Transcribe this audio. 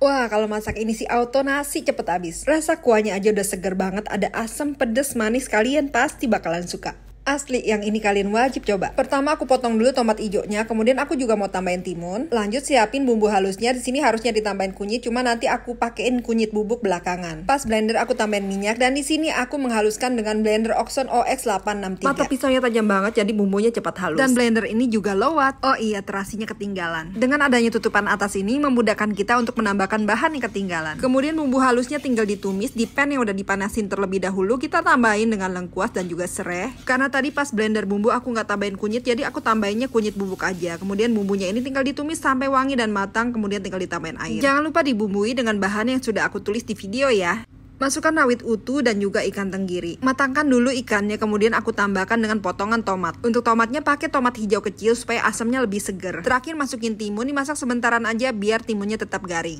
Wah, kalau masak ini sih auto nasi cepet habis. Rasa kuahnya aja udah seger banget, ada asam, pedes, manis, kalian pasti bakalan suka asli yang ini kalian wajib coba. Pertama aku potong dulu tomat hijaunya, kemudian aku juga mau tambahin timun. Lanjut siapin bumbu halusnya. Di sini harusnya ditambahin kunyit, cuma nanti aku pakein kunyit bubuk belakangan. Pas blender aku tambahin minyak dan di sini aku menghaluskan dengan blender Oxon OX863. Mata pisaunya tajam banget jadi bumbunya cepat halus. Dan blender ini juga lowat. Oh iya, terasinya ketinggalan. Dengan adanya tutupan atas ini memudahkan kita untuk menambahkan bahan yang ketinggalan. Kemudian bumbu halusnya tinggal ditumis di pan yang udah dipanasin terlebih dahulu. Kita tambahin dengan lengkuas dan juga serai. Karena tadi pas blender bumbu aku nggak tambahin kunyit, jadi aku tambahinnya kunyit bubuk aja. Kemudian bumbunya ini tinggal ditumis sampai wangi dan matang, kemudian tinggal ditambahin air. Jangan lupa dibumbui dengan bahan yang sudah aku tulis di video ya. Masukkan rawit utuh dan juga ikan tenggiri. Matangkan dulu ikannya, kemudian aku tambahkan dengan potongan tomat. Untuk tomatnya pakai tomat hijau kecil supaya asamnya lebih seger. Terakhir masukin timun, dimasak sebentaran aja biar timunnya tetap garing.